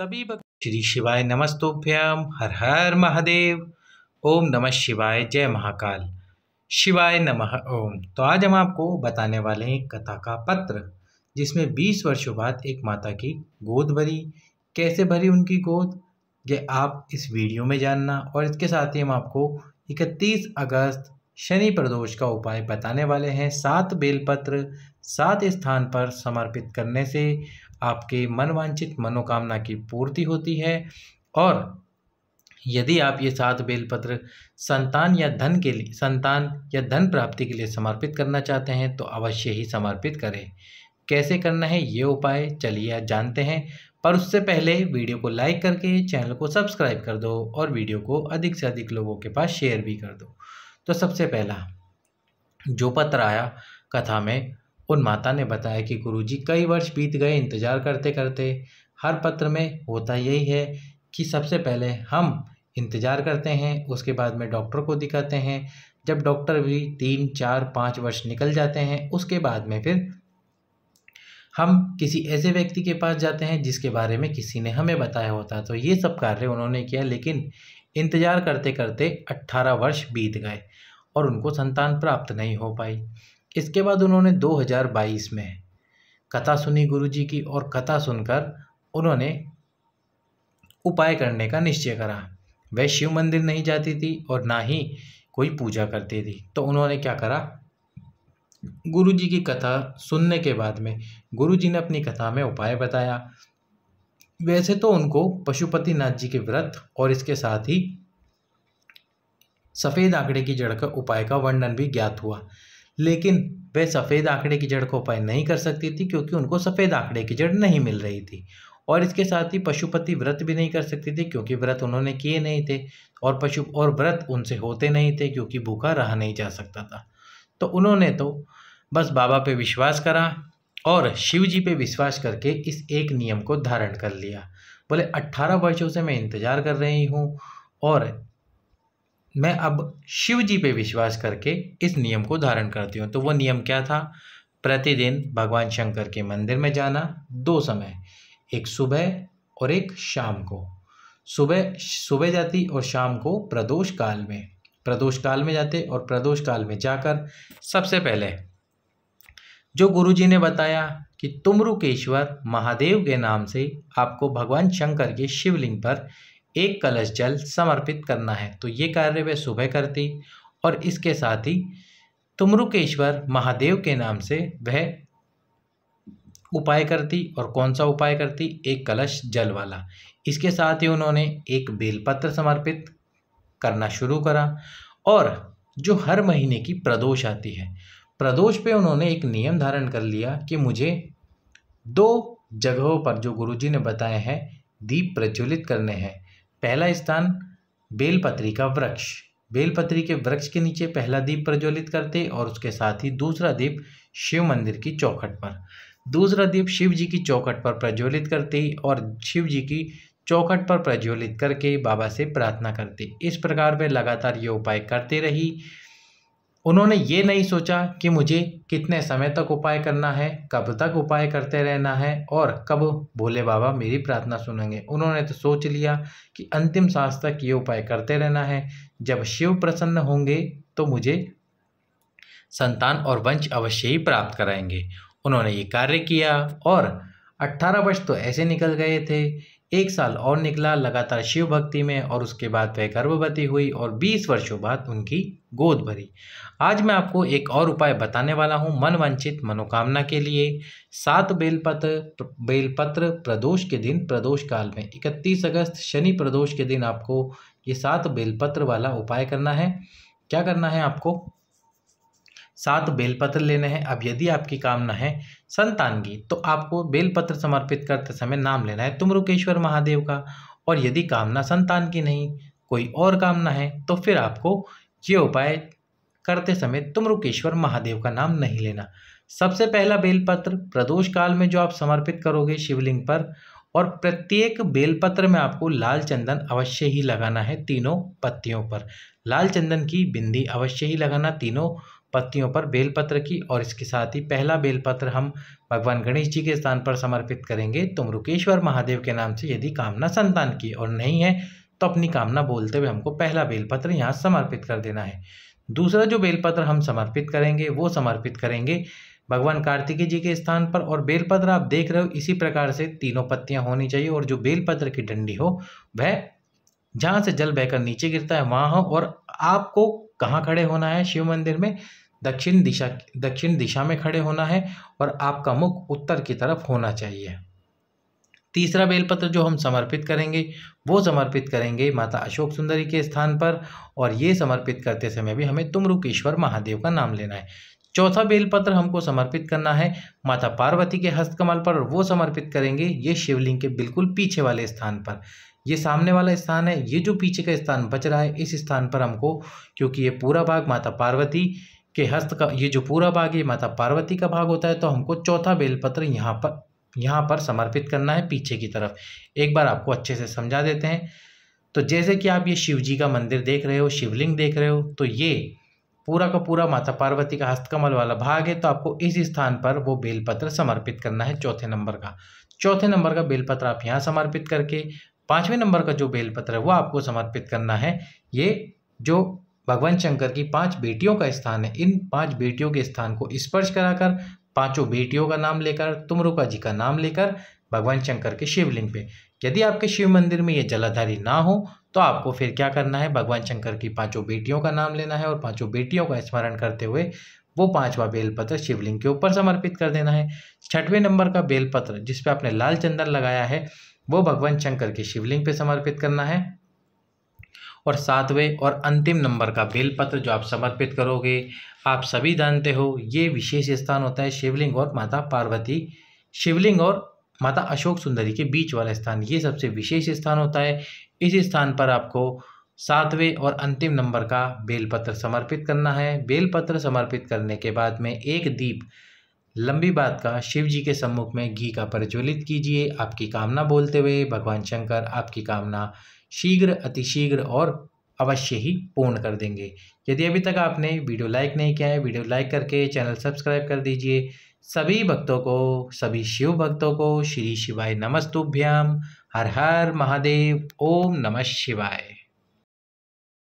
सभी भक्त श्री शिवाय नमस्तोभ्याम हर हर महादेव ओम नमः शिवाय जय महाकाल शिवाय नमः ओम तो आज हम आपको बताने वाले हैं कथा का पत्र जिसमें 20 वर्षों बाद एक माता की गोद भरी कैसे भरी उनकी गोद ये आप इस वीडियो में जानना और इसके साथ ही हम आपको 31 अगस्त शनि प्रदोष का उपाय बताने वाले हैं सात बेलपत्र सात स्थान पर समर्पित करने से आपके मनवांछित मनोकामना की पूर्ति होती है और यदि आप ये सात बेलपत्र संतान या धन के लिए संतान या धन प्राप्ति के लिए समर्पित करना चाहते हैं तो अवश्य ही समर्पित करें कैसे करना है ये उपाय चलिए आज जानते हैं पर उससे पहले वीडियो को लाइक करके चैनल को सब्सक्राइब कर दो और वीडियो को अधिक से अधिक लोगों के पास शेयर भी कर दो तो सबसे पहला जो पत्र आया कथा में उन माता ने बताया कि गुरुजी कई वर्ष बीत गए इंतज़ार करते करते हर पत्र में होता यही है कि सबसे पहले हम इंतज़ार करते हैं उसके बाद में डॉक्टर को दिखाते हैं जब डॉक्टर भी तीन चार पाँच वर्ष निकल जाते हैं उसके बाद में फिर हम किसी ऐसे व्यक्ति के पास जाते हैं जिसके बारे में किसी ने हमें बताया होता तो ये सब कार्य उन्होंने किया लेकिन इंतज़ार करते करते 18 वर्ष बीत गए और उनको संतान प्राप्त नहीं हो पाई इसके बाद उन्होंने 2022 में कथा सुनी गुरुजी की और कथा सुनकर उन्होंने उपाय करने का निश्चय करा वह शिव मंदिर नहीं जाती थी और ना ही कोई पूजा करती थी तो उन्होंने क्या करा गुरुजी की कथा सुनने के बाद में गुरुजी ने अपनी कथा में उपाय बताया वैसे तो उनको पशुपतिनाथ जी के व्रत और इसके साथ ही सफ़ेद आंकड़े की जड़ का उपाय का वर्णन भी ज्ञात हुआ लेकिन वे सफ़ेद आंकड़े की जड़ को उपाय नहीं कर सकती थी क्योंकि उनको सफ़ेद आंकड़े की जड़ नहीं मिल रही थी और इसके साथ ही पशुपति व्रत भी नहीं कर सकती थी क्योंकि व्रत उन्होंने किए नहीं थे और पशु और व्रत उनसे होते नहीं थे क्योंकि भूखा रहा नहीं जा सकता था तो उन्होंने तो बस बाबा पे विश्वास करा और शिव जी पे विश्वास करके इस एक नियम को धारण कर लिया बोले अट्ठारह वर्षों से मैं इंतज़ार कर रही हूँ और मैं अब शिव जी पे विश्वास करके इस नियम को धारण करती हूँ तो वो नियम क्या था प्रतिदिन भगवान शंकर के मंदिर में जाना दो समय एक सुबह और एक शाम को सुबह सुबह जाती और शाम को प्रदोष काल में प्रदोष काल में जाते और प्रदोष काल में जाकर सबसे पहले जो गुरुजी ने बताया कि तुमरुकेश्वर महादेव के नाम से आपको भगवान शंकर के शिवलिंग पर एक कलश जल समर्पित करना है तो ये कार्य वह सुबह करती और इसके साथ ही तुमरुकेश्वर महादेव के नाम से वह उपाय करती और कौन सा उपाय करती एक कलश जल वाला इसके साथ ही उन्होंने एक बेलपत्र समर्पित करना शुरू करा और जो हर महीने की प्रदोष आती है प्रदोष पे उन्होंने एक नियम धारण कर लिया कि मुझे दो जगहों पर जो गुरुजी ने बताए हैं दीप प्रज्वलित करने हैं पहला स्थान बेलपत्री का वृक्ष बेलपत्री के वृक्ष के नीचे पहला दीप प्रज्वलित करते और उसके साथ ही दूसरा दीप शिव मंदिर की चौखट पर दूसरा दीप शिव जी की चौखट पर प्रज्वलित करते और शिव जी की चौखट पर प्रज्वलित करके बाबा से प्रार्थना करते इस प्रकार वे लगातार ये उपाय करते रही उन्होंने ये नहीं सोचा कि मुझे कितने समय तक उपाय करना है कब तक उपाय करते रहना है और कब भोले बाबा मेरी प्रार्थना सुनेंगे उन्होंने तो सोच लिया कि अंतिम सांस तक ये उपाय करते रहना है जब शिव प्रसन्न होंगे तो मुझे संतान और वंश अवश्य ही प्राप्त कराएंगे उन्होंने ये कार्य किया और अट्ठारह वर्ष तो ऐसे निकल गए थे एक साल और निकला लगातार शिव भक्ति में और उसके बाद वह गर्भवती हुई और 20 वर्षों बाद उनकी गोद भरी आज मैं आपको एक और उपाय बताने वाला हूँ मन वंचित मनोकामना के लिए सात बेलपत्र बेलपत्र प्रदोष के दिन प्रदोष काल में 31 अगस्त शनि प्रदोष के दिन आपको ये सात बेलपत्र वाला उपाय करना है क्या करना है आपको सात बेलपत्र लेने हैं अब यदि आपकी कामना है संतान की तो आपको बेलपत्र समर्पित करते समय नाम लेना है तुमरुकेश्वर महादेव का और यदि कामना संतान की नहीं कोई और कामना है तो फिर आपको ये उपाय करते समय तुमरुकेश्वर महादेव का नाम नहीं लेना सबसे पहला बेलपत्र प्रदोष काल में जो आप समर्पित करोगे शिवलिंग पर और प्रत्येक बेलपत्र में आपको लाल चंदन अवश्य ही लगाना है तीनों पत्तियों पर लाल चंदन की बिंदी अवश्य ही लगाना तीनों पत्तियों पर बेलपत्र की और इसके साथ ही पहला बेलपत्र हम भगवान गणेश जी के स्थान पर समर्पित करेंगे तुम रुकेश्वर महादेव के नाम से यदि कामना संतान की और नहीं है तो अपनी कामना बोलते हुए हमको पहला बेलपत्र यहाँ समर्पित कर देना है दूसरा जो बेलपत्र हम समर्पित करेंगे वो समर्पित करेंगे भगवान कार्तिकी जी के स्थान पर और बेलपत्र आप देख रहे हो इसी प्रकार से तीनों पत्तियां होनी चाहिए और जो बेलपत्र की डंडी हो वह जहाँ से जल बहकर नीचे गिरता है वहाँ हो और आपको कहाँ खड़े होना है शिव मंदिर में दक्षिण दिशा दक्षिण दिशा में खड़े होना है और आपका मुख उत्तर की तरफ होना चाहिए तीसरा बेलपत्र जो हम समर्पित करेंगे वो समर्पित करेंगे माता अशोक सुंदरी के स्थान पर और ये समर्पित करते समय भी हमें तुमरुकेश्वर महादेव का नाम लेना है चौथा बेलपत्र हमको समर्पित करना है माता पार्वती के हस्तकमल पर और वो समर्पित करेंगे ये शिवलिंग के बिल्कुल पीछे वाले स्थान पर ये सामने वाला स्थान है ये जो पीछे का स्थान बच रहा है इस स्थान पर हमको क्योंकि ये पूरा भाग माता पार्वती के हस्त का ये जो पूरा भाग ये माता पार्वती का भाग होता है तो हमको चौथा बेलपत्र यहाँ पर यहाँ पर समर्पित करना है पीछे की तरफ एक बार आपको अच्छे से समझा देते हैं तो जैसे कि आप ये शिव जी का मंदिर देख रहे हो शिवलिंग देख रहे हो तो ये पूरा का पूरा माता पार्वती का हस्तकमल वाला भाग है तो आपको इस स्थान पर वो बेलपत्र समर्पित करना है चौथे नंबर का चौथे नंबर का बेलपत्र आप यहाँ समर्पित करके पाँचवें नंबर का जो बेलपत्र है वो आपको समर्पित करना है ये जो भगवान शंकर की पांच बेटियों का स्थान है इन पांच बेटियों के स्थान को स्पर्श कराकर पांचों बेटियों का नाम लेकर तुमरुका जी का नाम लेकर भगवान शंकर के शिवलिंग पे यदि आपके शिव मंदिर में ये जलाधारी ना हो तो आपको फिर क्या करना है भगवान शंकर की पांचों बेटियों का नाम लेना है और पांचों बेटियों का स्मरण करते हुए वो पांचवा बेलपत्र शिवलिंग के ऊपर समर्पित कर देना है छठवें नंबर का बेलपत्र जिसपे आपने लाल चंदन लगाया है वो भगवान शंकर के शिवलिंग पे समर्पित करना है और सातवें और अंतिम नंबर का बेलपत्र जो आप समर्पित करोगे आप सभी जानते हो ये विशेष स्थान होता है शिवलिंग और माता पार्वती शिवलिंग और माता अशोक सुंदरी के बीच वाला स्थान ये सबसे विशेष स्थान होता है इस स्थान पर आपको सातवें और अंतिम नंबर का बेलपत्र समर्पित करना है बेलपत्र समर्पित करने के बाद में एक दीप लंबी बात का शिव जी के सम्मुख में घी का प्रज्वलित कीजिए आपकी कामना बोलते हुए भगवान शंकर आपकी कामना शीघ्र अतिशीघ्र और अवश्य ही पूर्ण कर देंगे यदि अभी तक आपने वीडियो लाइक नहीं किया है वीडियो लाइक करके चैनल सब्सक्राइब कर दीजिए सभी भक्तों को सभी शिव भक्तों को श्री शिवाय नमस्तुभ्याम हर हर महादेव ओम नमः शिवाय